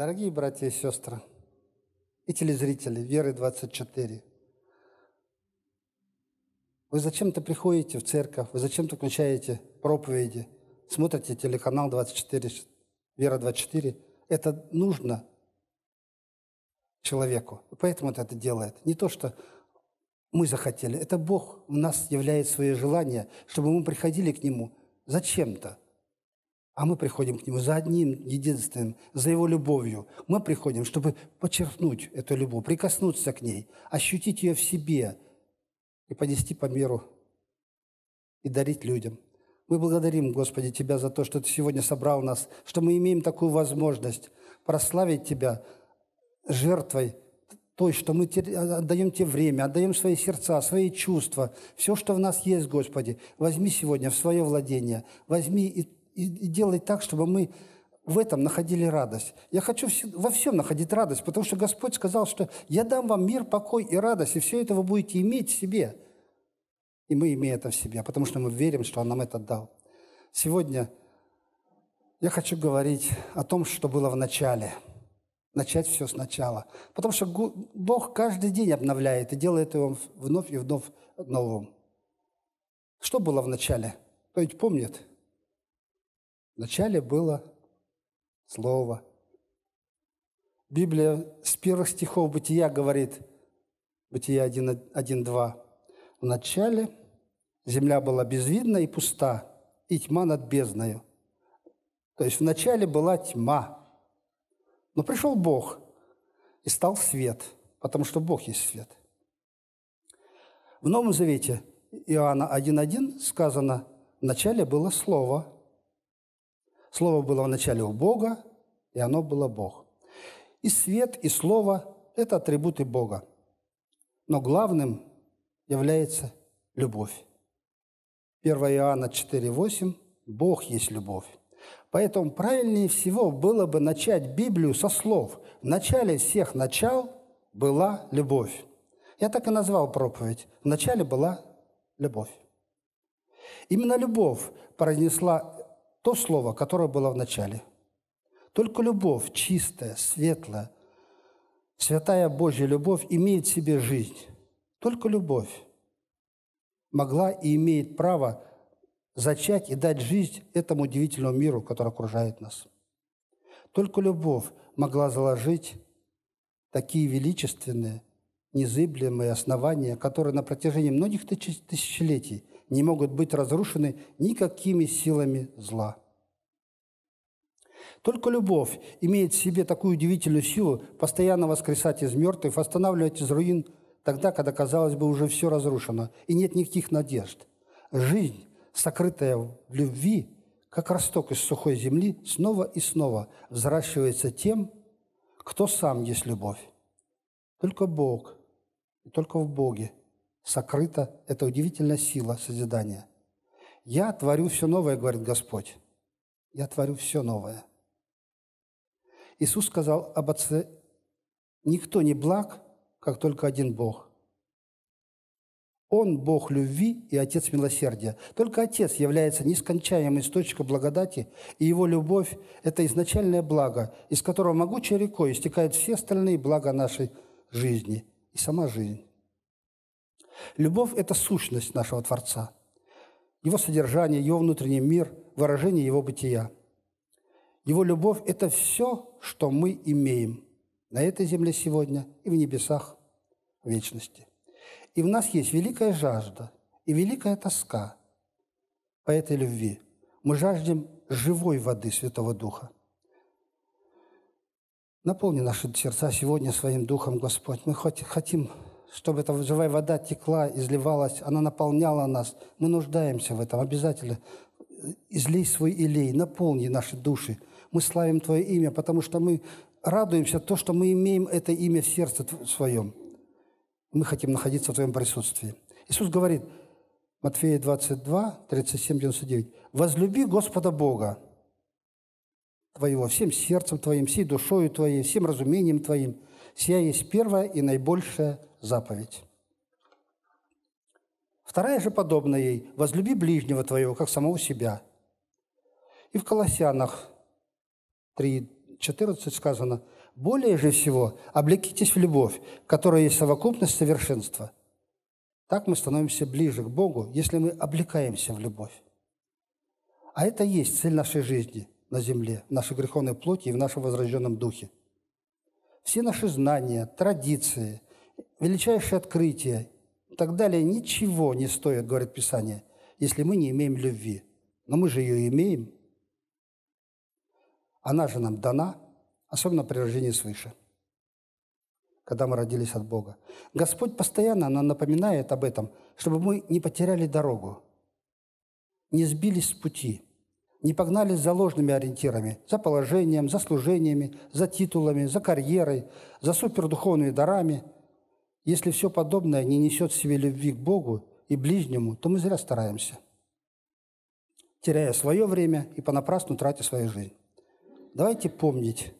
Дорогие братья и сестры, и телезрители «Веры-24», вы зачем-то приходите в церковь, вы зачем-то включаете проповеди, смотрите телеканал 24, «Вера-24». Это нужно человеку, поэтому он это делает. Не то, что мы захотели, это Бог в нас являет свое желание, чтобы мы приходили к Нему зачем-то – а мы приходим к Нему за одним единственным, за Его любовью. Мы приходим, чтобы подчеркнуть эту любовь, прикоснуться к ней, ощутить ее в себе и понести по миру и дарить людям. Мы благодарим, Господи, Тебя за то, что Ты сегодня собрал нас, что мы имеем такую возможность прославить Тебя жертвой то, что мы а, отдаем Тебе время, отдаем свои сердца, свои чувства, все, что в нас есть, Господи, возьми сегодня в свое владение, возьми и и, делать так, чтобы мы в этом находили радость. Я хочу во всем находить радость, потому что Господь сказал, что я дам вам мир, покой и радость, и все это вы будете иметь в себе. И мы имеем это в себе, потому что мы верим, что Он нам это дал. Сегодня я хочу говорить о том, что было в начале. Начать все сначала. Потому что Бог каждый день обновляет и делает его вновь и вновь новым. Что было в начале? Кто ведь помнит? Вначале было Слово. Библия с первых стихов Бытия говорит, Бытия 1.2, «Вначале земля была безвидна и пуста, и тьма над бездною». То есть вначале была тьма. Но пришел Бог, и стал свет, потому что Бог есть свет. В Новом Завете Иоанна 1.1 сказано, «Вначале было Слово, Слово было вначале у Бога, и оно было Бог. И свет, и слово – это атрибуты Бога. Но главным является любовь. 1 Иоанна 4,8 «Бог есть любовь». Поэтому правильнее всего было бы начать Библию со слов «В начале всех начал была любовь». Я так и назвал проповедь «В начале была любовь». Именно любовь произнесла то слово, которое было в начале. Только любовь чистая, светлая, святая Божья любовь имеет в себе жизнь. Только любовь могла и имеет право зачать и дать жизнь этому удивительному миру, который окружает нас. Только любовь могла заложить такие величественные, незыблемые основания, которые на протяжении многих тысячелетий – не могут быть разрушены никакими силами зла. Только любовь имеет в себе такую удивительную силу постоянно воскресать из мертвых, восстанавливать из руин тогда, когда, казалось бы, уже все разрушено, и нет никаких надежд. Жизнь, сокрытая в любви, как росток из сухой земли, снова и снова взращивается тем, кто сам есть любовь. Только Бог, и только в Боге сокрыта эта удивительная сила созидания. «Я творю все новое», — говорит Господь. «Я творю все новое». Иисус сказал об Отце, «Никто не благ, как только один Бог». Он – Бог любви и Отец милосердия. Только Отец является нескончаемым источником благодати, и Его любовь – это изначальное благо, из которого могучей рекой истекают все остальные блага нашей жизни и сама жизнь. Любовь – это сущность нашего Творца, его содержание, его внутренний мир, выражение его бытия. Его любовь – это все, что мы имеем на этой земле сегодня и в небесах вечности. И в нас есть великая жажда и великая тоска по этой любви. Мы жаждем живой воды Святого Духа. Наполни наши сердца сегодня своим Духом, Господь. Мы хотим чтобы эта живая вода текла, изливалась, она наполняла нас. Мы нуждаемся в этом обязательно. Излей свой илей, наполни наши души. Мы славим Твое имя, потому что мы радуемся то, что мы имеем это имя в сердце своем. Мы хотим находиться в Твоем присутствии. Иисус говорит, Матфея 22, 37, 99, «Возлюби Господа Бога твоего всем сердцем твоим, всей душою твоей, всем разумением твоим. Сия есть первая и наибольшая заповедь. Вторая же подобная ей – возлюби ближнего твоего, как самого себя. И в Колоссянах 3.14 сказано, «Более же всего облекитесь в любовь, которая есть совокупность совершенства». Так мы становимся ближе к Богу, если мы облекаемся в любовь. А это и есть цель нашей жизни на земле, в нашей греховной плоти и в нашем возрожденном духе. Все наши знания, традиции – величайшее открытие и так далее ничего не стоит, говорит Писание, если мы не имеем любви. Но мы же ее имеем. Она же нам дана, особенно при рождении свыше, когда мы родились от Бога. Господь постоянно нам напоминает об этом, чтобы мы не потеряли дорогу, не сбились с пути, не погнались за ложными ориентирами, за положением, за служениями, за титулами, за карьерой, за супердуховными дарами – если все подобное не несет в себе любви к Богу и ближнему, то мы зря стараемся, теряя свое время и понапрасну тратя свою жизнь. Давайте помнить,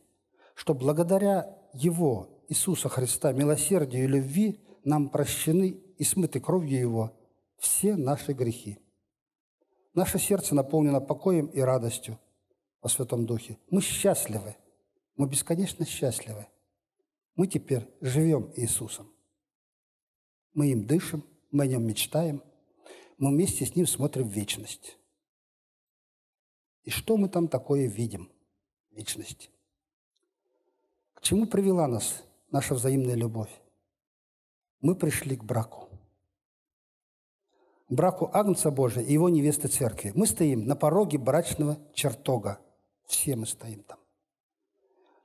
что благодаря Его, Иисуса Христа, милосердию и любви нам прощены и смыты кровью Его все наши грехи. Наше сердце наполнено покоем и радостью во Святом Духе. Мы счастливы. Мы бесконечно счастливы. Мы теперь живем Иисусом. Мы им дышим, мы о нем мечтаем, мы вместе с ним смотрим в вечность. И что мы там такое видим вечность? К чему привела нас наша взаимная любовь? Мы пришли к браку. Браку Агнца Божия и его невесты церкви. Мы стоим на пороге брачного чертога. Все мы стоим там.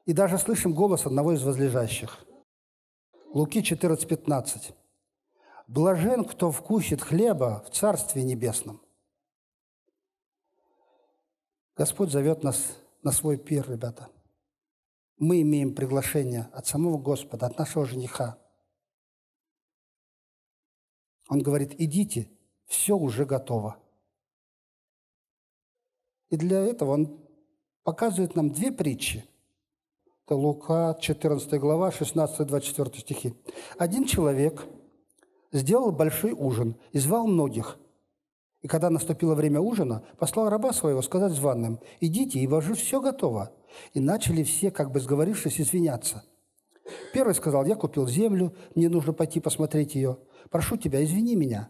И даже слышим голос одного из возлежащих. Луки 14, 15. «Блажен, кто вкусит хлеба в Царстве Небесном». Господь зовет нас на свой пир, ребята. Мы имеем приглашение от самого Господа, от нашего жениха. Он говорит, идите, все уже готово. И для этого он показывает нам две притчи. Это Лука, 14 глава, 16-24 стихи. Один человек сделал большой ужин и звал многих. И когда наступило время ужина, послал раба своего сказать званым, «Идите, ибо же все готово». И начали все, как бы сговорившись, извиняться. Первый сказал, «Я купил землю, мне нужно пойти посмотреть ее. Прошу тебя, извини меня».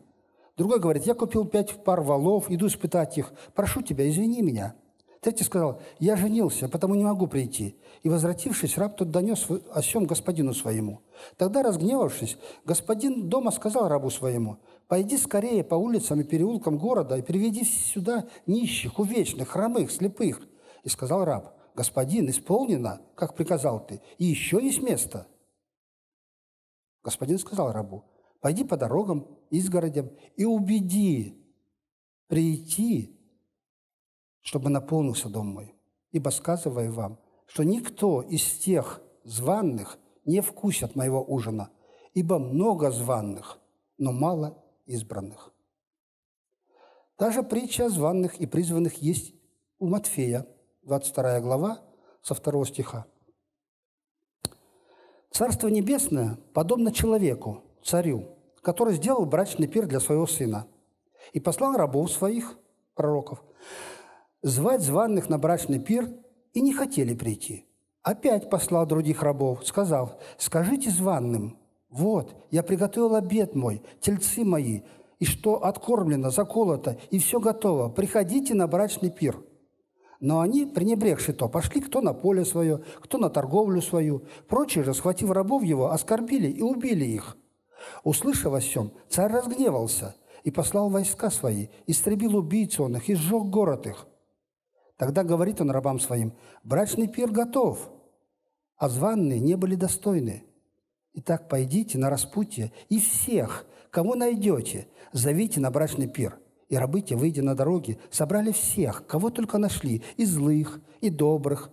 Другой говорит, «Я купил пять пар валов, иду испытать их. Прошу тебя, извини меня». Третий сказал, я женился, потому не могу прийти. И, возвратившись, раб тот донес о сем господину своему. Тогда, разгневавшись, господин дома сказал рабу своему, пойди скорее по улицам и переулкам города и приведи сюда нищих, увечных, хромых, слепых. И сказал раб, господин, исполнено, как приказал ты, и еще есть место. Господин сказал рабу, пойди по дорогам, изгородям и убеди прийти чтобы наполнился дом мой. Ибо сказываю вам, что никто из тех званных не вкусит моего ужина, ибо много званных, но мало избранных. Та же притча о званных и призванных есть у Матфея, 22 глава, со второго стиха. «Царство небесное подобно человеку, царю, который сделал брачный пир для своего сына и послал рабов своих, пророков, звать званных на брачный пир, и не хотели прийти. Опять послал других рабов, сказал: «Скажите званным, вот, я приготовил обед мой, тельцы мои, и что откормлено, заколото, и все готово, приходите на брачный пир». Но они, пренебрегши то, пошли кто на поле свое, кто на торговлю свою. Прочие же, схватив рабов его, оскорбили и убили их. Услышав о всем, царь разгневался и послал войска свои, истребил убийц он их и сжег город их. Тогда говорит он рабам своим, «Брачный пир готов, а званные не были достойны. Итак, пойдите на распутье и всех, кого найдете, зовите на брачный пир». И рабы те, выйдя на дороги, собрали всех, кого только нашли, и злых, и добрых.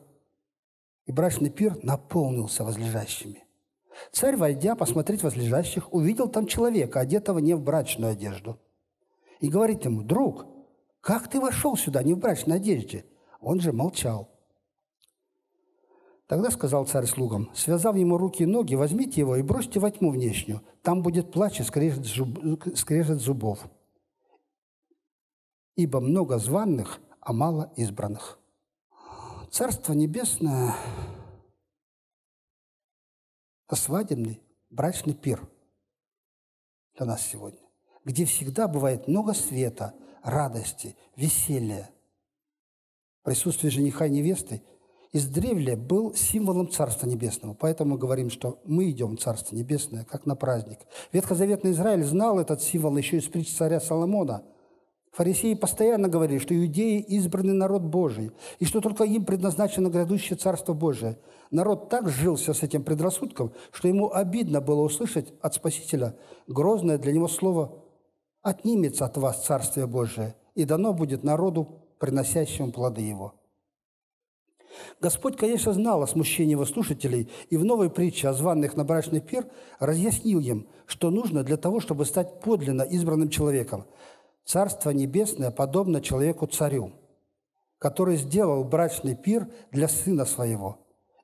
И брачный пир наполнился возлежащими. Царь, войдя посмотреть возлежащих, увидел там человека, одетого не в брачную одежду. И говорит ему, «Друг, как ты вошел сюда не в брачной одежде?» Он же молчал. Тогда сказал царь слугам, «Связав ему руки и ноги, возьмите его и бросьте во тьму внешнюю. Там будет плач и скрежет, зуб, скрежет зубов. Ибо много званных, а мало избранных». Царство Небесное – это свадебный брачный пир для нас сегодня, где всегда бывает много света, радости, веселья – Присутствие жениха и невесты из древля был символом Царства Небесного. Поэтому мы говорим, что мы идем в Царство Небесное, как на праздник. Ветхозаветный Израиль знал этот символ еще из притч царя Соломона. Фарисеи постоянно говорили, что иудеи – избранный народ Божий, и что только им предназначено грядущее Царство Божие. Народ так жился с этим предрассудком, что ему обидно было услышать от Спасителя грозное для него слово «отнимется от вас Царствие Божие, и дано будет народу приносящим плоды его. Господь, конечно, знал о смущении его слушателей и в новой притче о званных на брачный пир разъяснил им, что нужно для того, чтобы стать подлинно избранным человеком. Царство небесное подобно человеку-царю, который сделал брачный пир для сына своего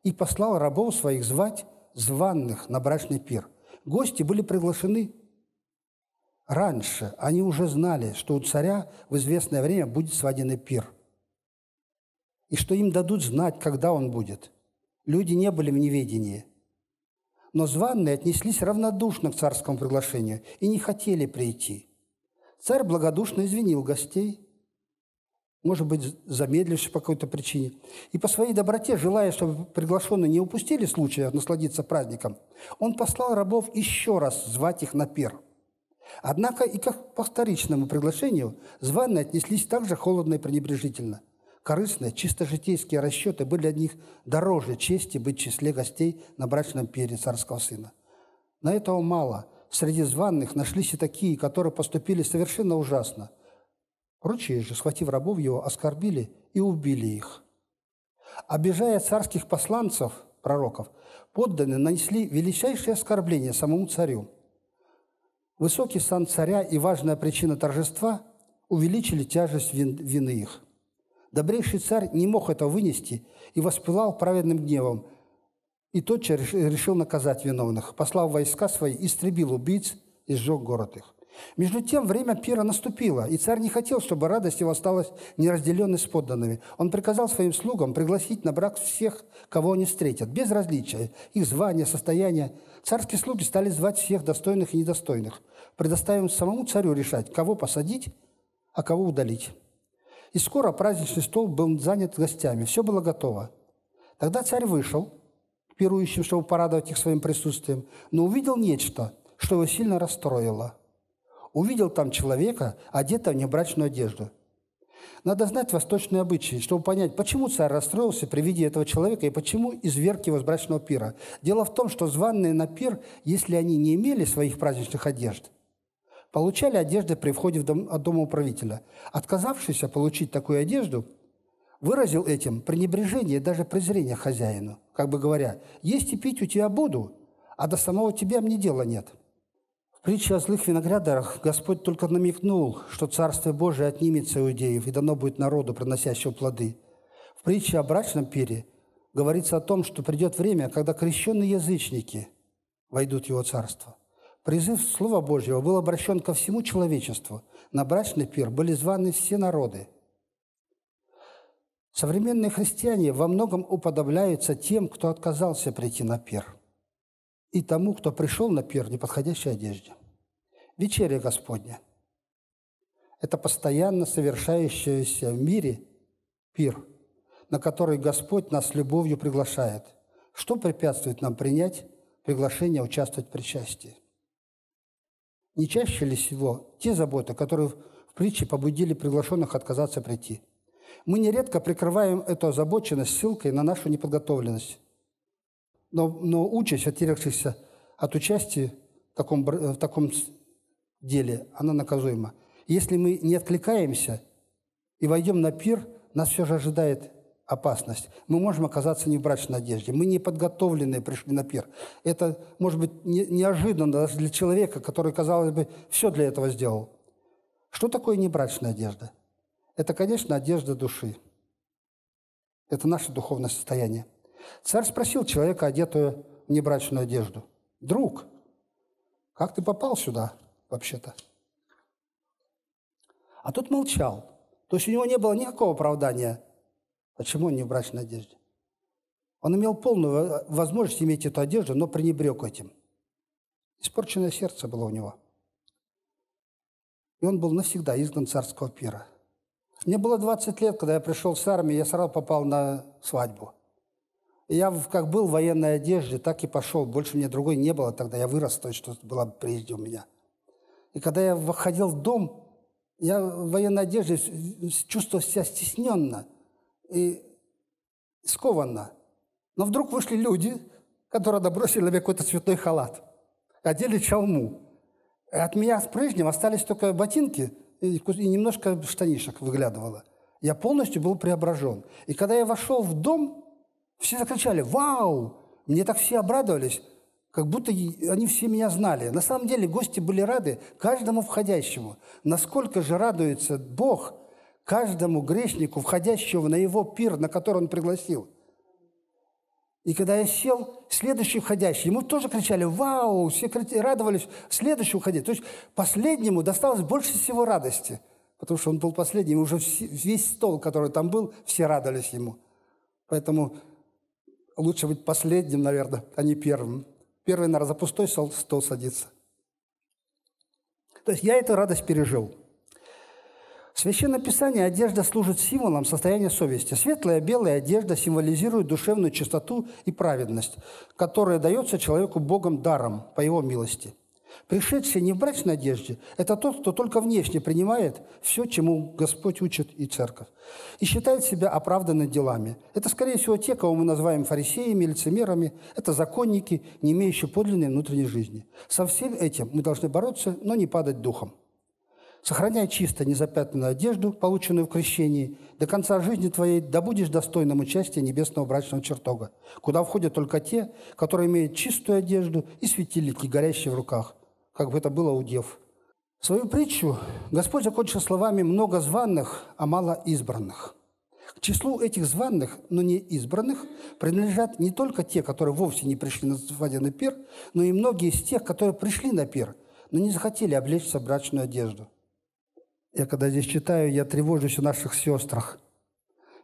и послал рабов своих звать званных на брачный пир. Гости были приглашены, раньше они уже знали, что у царя в известное время будет свадебный пир, и что им дадут знать, когда он будет. Люди не были в неведении. Но званные отнеслись равнодушно к царскому приглашению и не хотели прийти. Царь благодушно извинил гостей, может быть, замедлившись по какой-то причине. И по своей доброте, желая, чтобы приглашенные не упустили случая насладиться праздником, он послал рабов еще раз звать их на пир – Однако и как по вторичному приглашению званые отнеслись также холодно и пренебрежительно. Корыстные, чисто житейские расчеты были для них дороже чести быть в числе гостей на брачном пире царского сына. На этого мало. Среди званных нашлись и такие, которые поступили совершенно ужасно. Ручей же, схватив рабов его, оскорбили и убили их. Обижая царских посланцев, пророков, подданные нанесли величайшее оскорбление самому царю – Высокий сан царя и важная причина торжества увеличили тяжесть вины их. Добрейший царь не мог это вынести и воспылал праведным гневом, и тотчас решил наказать виновных, послал войска свои, истребил убийц и сжег город их. Между тем время пира наступило, и царь не хотел, чтобы радость его осталась неразделенной с подданными. Он приказал своим слугам пригласить на брак всех, кого они встретят, без различия их звания, состояния. Царские слуги стали звать всех достойных и недостойных. предоставив самому царю решать, кого посадить, а кого удалить. И скоро праздничный стол был занят гостями, все было готово. Тогда царь вышел к пирующим, чтобы порадовать их своим присутствием, но увидел нечто, что его сильно расстроило – увидел там человека, одетого в небрачную одежду. Надо знать восточные обычаи, чтобы понять, почему царь расстроился при виде этого человека и почему изверг его с брачного пира. Дело в том, что званные на пир, если они не имели своих праздничных одежд, получали одежды при входе в дом, от дома управителя. Отказавшийся получить такую одежду, выразил этим пренебрежение и даже презрение хозяину, как бы говоря, «Есть и пить у тебя буду, а до самого тебя мне дела нет». Притча о злых виноградарах Господь только намекнул, что Царствие Божие отнимется иудеев и дано будет народу, приносящего плоды. В притче о брачном пире говорится о том, что придет время, когда крещенные язычники войдут в его царство. Призыв Слова Божьего был обращен ко всему человечеству. На брачный пир были званы все народы. Современные христиане во многом уподобляются тем, кто отказался прийти на пир, и тому, кто пришел на пир в неподходящей одежде вечеря Господня. Это постоянно совершающийся в мире пир, на который Господь нас любовью приглашает. Что препятствует нам принять приглашение участвовать в причастии? Не чаще ли всего те заботы, которые в притче побудили приглашенных отказаться прийти? Мы нередко прикрываем эту озабоченность ссылкой на нашу неподготовленность. Но, но участь, оттерявшихся от участия в таком, в таком деле, она наказуема. Если мы не откликаемся и войдем на пир, нас все же ожидает опасность. Мы можем оказаться не в брачной одежде. Мы не подготовленные пришли на пир. Это, может быть, не, неожиданно даже для человека, который, казалось бы, все для этого сделал. Что такое небрачная одежда? Это, конечно, одежда души. Это наше духовное состояние. Царь спросил человека, одетую в небрачную одежду. «Друг, как ты попал сюда?» вообще-то. А тот молчал. То есть у него не было никакого оправдания, почему он не в брачной одежде. Он имел полную э, возможность иметь эту одежду, но пренебрег этим. Испорченное сердце было у него. И он был навсегда изгнан царского пира. Мне было 20 лет, когда я пришел с армии, я сразу попал на свадьбу. И я как был в военной одежде, так и пошел. Больше мне другой не было тогда. Я вырос, то есть что было прежде у меня – и когда я выходил в дом, я в военной одежде чувствовал себя стесненно и скованно. Но вдруг вышли люди, которые добросили на меня какой-то цветной халат, одели чалму. От меня с прежним остались только ботинки и немножко штанишек выглядывало. Я полностью был преображен. И когда я вошел в дом, все закричали «Вау!» Мне так все обрадовались как будто они все меня знали. На самом деле гости были рады каждому входящему. Насколько же радуется Бог каждому грешнику, входящему на его пир, на который он пригласил. И когда я сел, следующий входящий, ему тоже кричали «Вау!», все радовались, следующий уходить. То есть последнему досталось больше всего радости, потому что он был последним, и уже весь стол, который там был, все радовались ему. Поэтому лучше быть последним, наверное, а не первым. Первый, наверное, за пустой стол садится. То есть я эту радость пережил. Священное Писание. одежда служит символом состояния совести. Светлая белая одежда символизирует душевную чистоту и праведность, которая дается человеку Богом даром, по его милости – Пришедший не брать надежде – это тот, кто только внешне принимает все, чему Господь учит и церковь, и считает себя оправданным делами. Это, скорее всего, те, кого мы называем фарисеями, лицемерами, это законники, не имеющие подлинной внутренней жизни. Со всем этим мы должны бороться, но не падать духом. Сохраняй чисто незапятнанную одежду, полученную в крещении, до конца жизни твоей добудешь достойным участия небесного брачного чертога, куда входят только те, которые имеют чистую одежду и светильники, горящие в руках, как бы это было у дев. Свою притчу Господь закончил словами «много званных, а мало избранных». К числу этих званных, но не избранных, принадлежат не только те, которые вовсе не пришли на свадебный пир, но и многие из тех, которые пришли на пир, но не захотели облечься в брачную одежду. Я когда здесь читаю, я тревожусь о наших сестрах.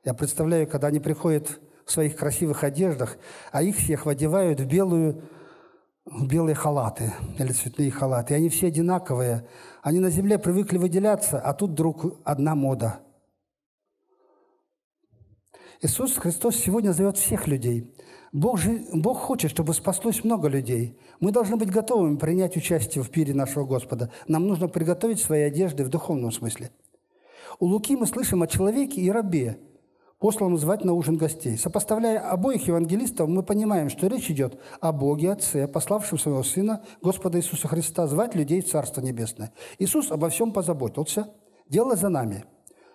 Я представляю, когда они приходят в своих красивых одеждах, а их всех одевают в белую белые халаты или цветные халаты. И они все одинаковые. Они на земле привыкли выделяться, а тут вдруг одна мода. Иисус Христос сегодня зовет всех людей. Бог, же, Бог хочет, чтобы спаслось много людей. Мы должны быть готовыми принять участие в пире нашего Господа. Нам нужно приготовить свои одежды в духовном смысле. У Луки мы слышим о человеке и рабе – послан звать на ужин гостей. Сопоставляя обоих евангелистов, мы понимаем, что речь идет о Боге Отце, пославшем своего Сына, Господа Иисуса Христа, звать людей в Царство Небесное. Иисус обо всем позаботился, дело за нами.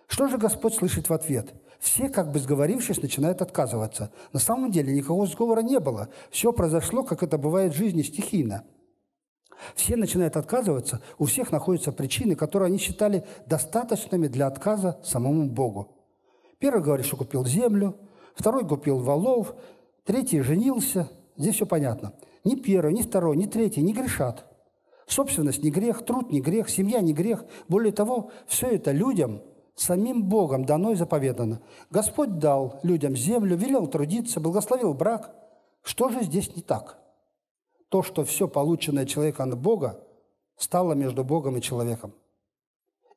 Что же Господь слышит в ответ? Все, как бы сговорившись, начинают отказываться. На самом деле никакого сговора не было. Все произошло, как это бывает в жизни, стихийно. Все начинают отказываться, у всех находятся причины, которые они считали достаточными для отказа самому Богу. Первый говорит, что купил землю, второй купил валов, третий женился. Здесь все понятно. Ни первый, ни второй, ни третий не грешат. Собственность не грех, труд не грех, семья не грех. Более того, все это людям самим Богом дано и заповедано. Господь дал людям землю, велел трудиться, благословил брак. Что же здесь не так? То, что все полученное человеком от Бога, стало между Богом и человеком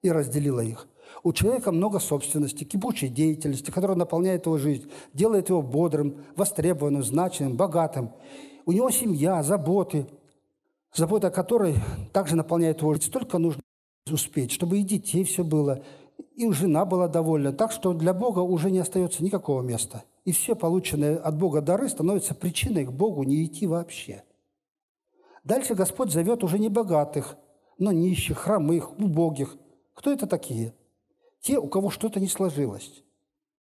и разделило их. У человека много собственности, кипучей деятельности, которая наполняет его жизнь, делает его бодрым, востребованным, значимым, богатым. У него семья, заботы, забота о которой также наполняет его жизнь. Столько нужно успеть, чтобы и детей все было, и жена была довольна. Так что для Бога уже не остается никакого места. И все полученные от Бога дары становятся причиной к Богу не идти вообще. Дальше Господь зовет уже не богатых, но нищих, хромых, убогих. Кто это такие? Те, у кого что-то не сложилось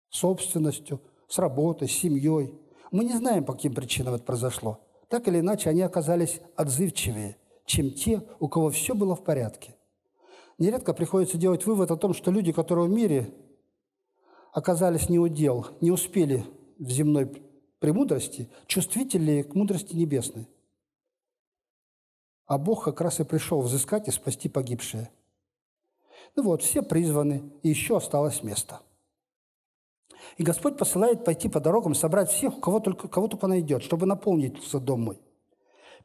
с собственностью, с работой, с семьей. Мы не знаем, по каким причинам это произошло. Так или иначе, они оказались отзывчивее, чем те, у кого все было в порядке. Нередко приходится делать вывод о том, что люди, которые в мире оказались не удел, не успели в земной премудрости, чувствительнее к мудрости небесной. А Бог как раз и пришел взыскать и спасти погибшие – ну вот, все призваны, и еще осталось место. И Господь посылает пойти по дорогам, собрать всех, кого только, кого только найдет, чтобы наполниться дом мой.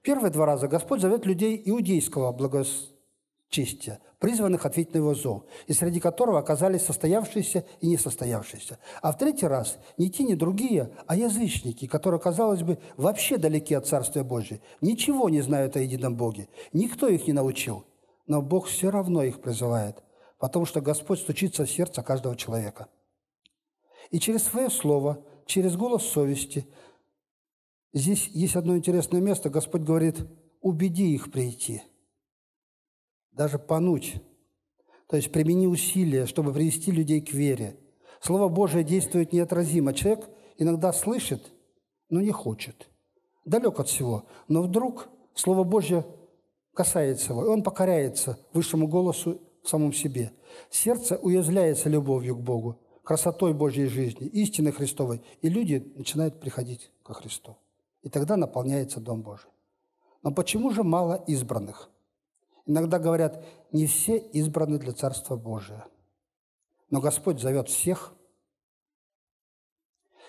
Первые два раза Господь зовет людей иудейского благочестия, призванных ответить на его зов, и среди которого оказались состоявшиеся и несостоявшиеся. А в третий раз не те, не другие, а язычники, которые, казалось бы, вообще далеки от Царствия Божьего, ничего не знают о едином Боге, никто их не научил, но Бог все равно их призывает – потому что Господь стучится в сердце каждого человека. И через свое слово, через голос совести, здесь есть одно интересное место, Господь говорит, убеди их прийти, даже понуть, то есть примени усилия, чтобы привести людей к вере. Слово Божие действует неотразимо. Человек иногда слышит, но не хочет. Далек от всего. Но вдруг Слово Божье касается его, и он покоряется высшему голосу в самом себе. Сердце уязвляется любовью к Богу, красотой Божьей жизни, истиной Христовой, и люди начинают приходить ко Христу. И тогда наполняется Дом Божий. Но почему же мало избранных? Иногда говорят, не все избраны для Царства Божия. Но Господь зовет всех,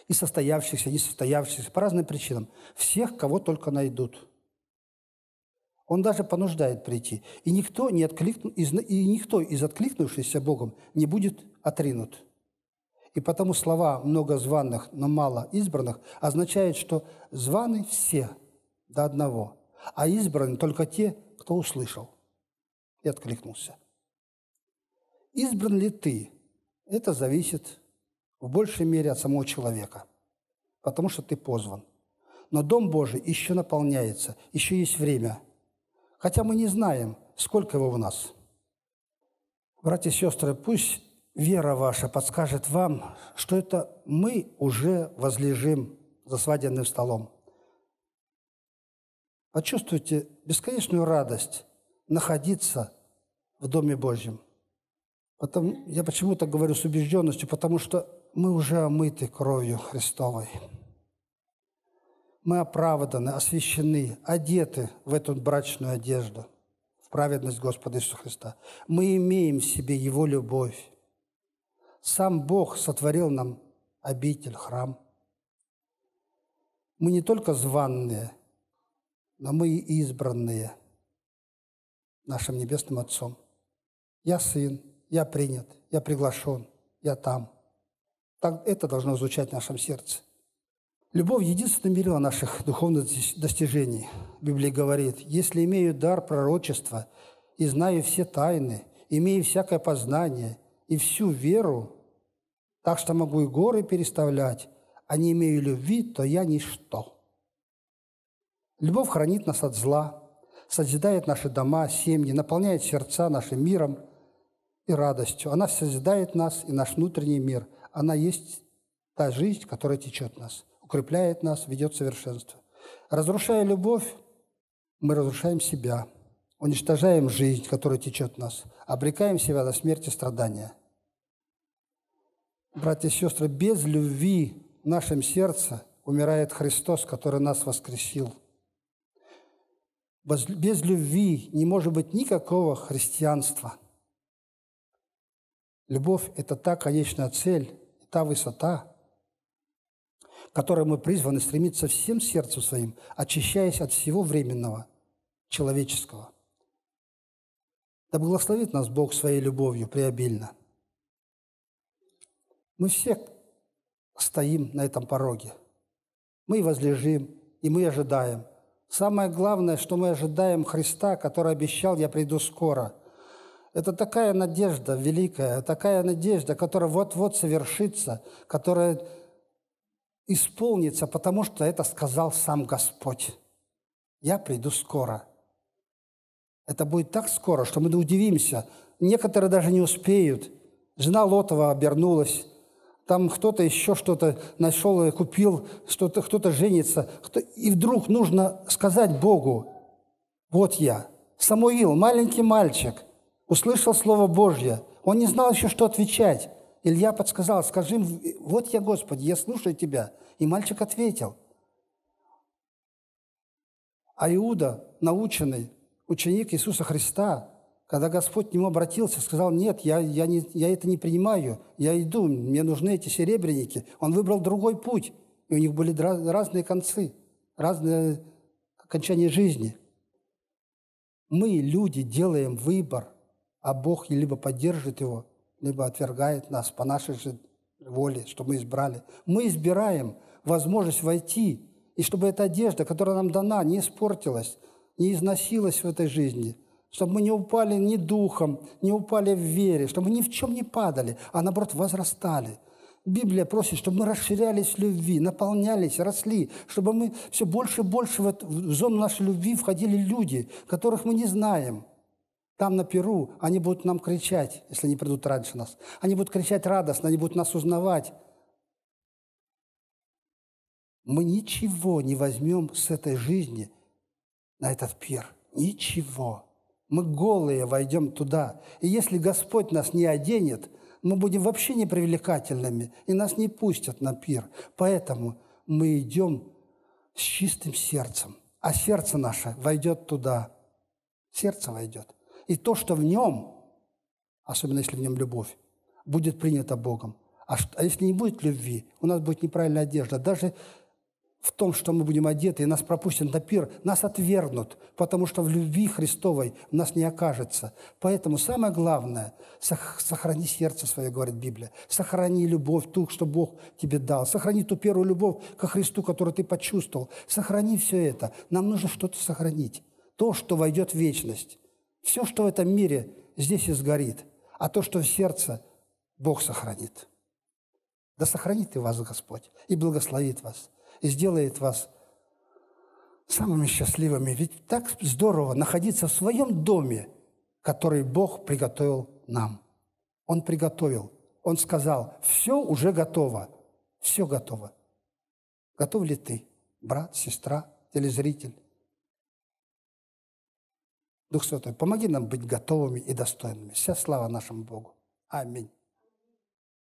и состоявшихся, и несостоявшихся, по разным причинам, всех, кого только найдут – он даже понуждает прийти. И никто, не откликну, из, и никто из откликнувшихся Богом не будет отринут. И потому слова «много званых, но мало избранных» означают, что званы все до одного, а избраны только те, кто услышал и откликнулся. Избран ли ты? Это зависит в большей мере от самого человека, потому что ты позван. Но Дом Божий еще наполняется, еще есть время – Хотя мы не знаем, сколько его в нас. Братья и сестры, пусть вера ваша подскажет вам, что это мы уже возлежим за свадебным столом. Почувствуйте бесконечную радость находиться в Доме Божьем. Потом, я почему-то говорю с убежденностью, потому что мы уже омыты кровью Христовой мы оправданы, освящены, одеты в эту брачную одежду, в праведность Господа Иисуса Христа. Мы имеем в себе Его любовь. Сам Бог сотворил нам обитель, храм. Мы не только званные, но мы и избранные нашим Небесным Отцом. Я сын, я принят, я приглашен, я там. Так это должно звучать в нашем сердце. Любовь – единственное мерило наших духовных достижений. Библия говорит, «Если имею дар пророчества и знаю все тайны, имею всякое познание и всю веру, так что могу и горы переставлять, а не имею любви, то я ничто». Любовь хранит нас от зла, созидает наши дома, семьи, наполняет сердца нашим миром и радостью. Она созидает нас и наш внутренний мир. Она есть та жизнь, которая течет в нас – укрепляет нас, ведет в совершенство. Разрушая любовь, мы разрушаем себя, уничтожаем жизнь, которая течет в нас, обрекаем себя на смерть и страдания. Братья и сестры, без любви в нашем сердце умирает Христос, который нас воскресил. Без любви не может быть никакого христианства. Любовь – это та конечная цель, та высота – которой мы призваны стремиться всем сердцем своим, очищаясь от всего временного, человеческого. Да благословит нас Бог своей любовью преобильно. Мы все стоим на этом пороге. Мы возлежим, и мы ожидаем. Самое главное, что мы ожидаем Христа, который обещал «Я приду скоро», это такая надежда великая, такая надежда, которая вот-вот совершится, которая исполнится, потому что это сказал сам Господь. Я приду скоро. Это будет так скоро, что мы удивимся. Некоторые даже не успеют. Жена Лотова обернулась. Там кто-то еще что-то нашел и купил, что-то, кто-то женится. Кто... И вдруг нужно сказать Богу, вот я. Самуил, маленький мальчик, услышал Слово Божье. Он не знал еще, что отвечать. Илья подсказал, скажи, вот я, Господи, я слушаю тебя. И мальчик ответил. А Иуда, наученный, ученик Иисуса Христа, когда Господь к нему обратился, сказал, нет, я, я, не, я это не принимаю, я иду, мне нужны эти серебряники. Он выбрал другой путь, и у них были разные концы, разные окончания жизни. Мы, люди, делаем выбор, а Бог либо поддержит его – либо отвергает нас по нашей же воле, что мы избрали. Мы избираем возможность войти, и чтобы эта одежда, которая нам дана, не испортилась, не износилась в этой жизни, чтобы мы не упали ни духом, не упали в вере, чтобы мы ни в чем не падали, а наоборот возрастали. Библия просит, чтобы мы расширялись в любви, наполнялись, росли, чтобы мы все больше и больше в зону нашей любви входили люди, которых мы не знаем – там, на Перу, они будут нам кричать, если они придут раньше нас. Они будут кричать радостно, они будут нас узнавать. Мы ничего не возьмем с этой жизни на этот пир. Ничего. Мы голые войдем туда. И если Господь нас не оденет, мы будем вообще непривлекательными, и нас не пустят на пир. Поэтому мы идем с чистым сердцем, а сердце наше войдет туда. Сердце войдет и то, что в нем, особенно если в нем любовь, будет принято Богом. А, а если не будет любви, у нас будет неправильная одежда. Даже в том, что мы будем одеты, и нас пропустят на пир, нас отвергнут, потому что в любви Христовой у нас не окажется. Поэтому самое главное – сохрани сердце свое, говорит Библия. Сохрани любовь, ту, что Бог тебе дал. Сохрани ту первую любовь ко Христу, которую ты почувствовал. Сохрани все это. Нам нужно что-то сохранить. То, что войдет в вечность. Все, что в этом мире, здесь и сгорит, а то, что в сердце, Бог сохранит. Да сохранит и вас Господь, и благословит вас, и сделает вас самыми счастливыми. Ведь так здорово находиться в своем доме, который Бог приготовил нам. Он приготовил. Он сказал, все уже готово. Все готово. Готов ли ты, брат, сестра, телезритель? Дух Святой, помоги нам быть готовыми и достойными. Вся слава нашему Богу. Аминь.